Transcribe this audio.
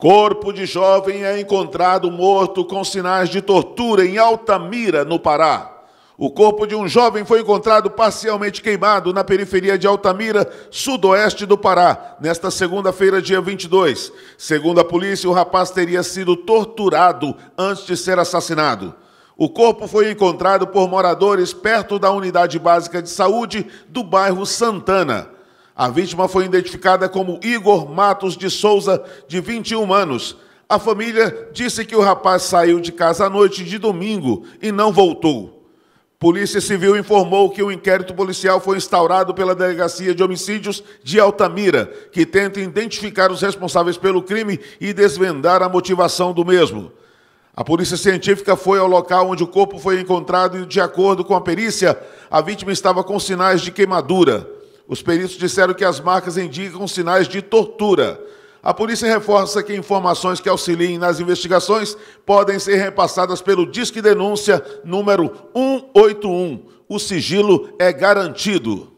Corpo de jovem é encontrado morto com sinais de tortura em Altamira, no Pará. O corpo de um jovem foi encontrado parcialmente queimado na periferia de Altamira, sudoeste do Pará, nesta segunda-feira, dia 22. Segundo a polícia, o rapaz teria sido torturado antes de ser assassinado. O corpo foi encontrado por moradores perto da unidade básica de saúde do bairro Santana. A vítima foi identificada como Igor Matos de Souza, de 21 anos. A família disse que o rapaz saiu de casa à noite de domingo e não voltou. Polícia Civil informou que o um inquérito policial foi instaurado pela Delegacia de Homicídios de Altamira, que tenta identificar os responsáveis pelo crime e desvendar a motivação do mesmo. A polícia científica foi ao local onde o corpo foi encontrado e, de acordo com a perícia, a vítima estava com sinais de queimadura. Os peritos disseram que as marcas indicam sinais de tortura. A polícia reforça que informações que auxiliem nas investigações podem ser repassadas pelo Disque Denúncia número 181. O sigilo é garantido.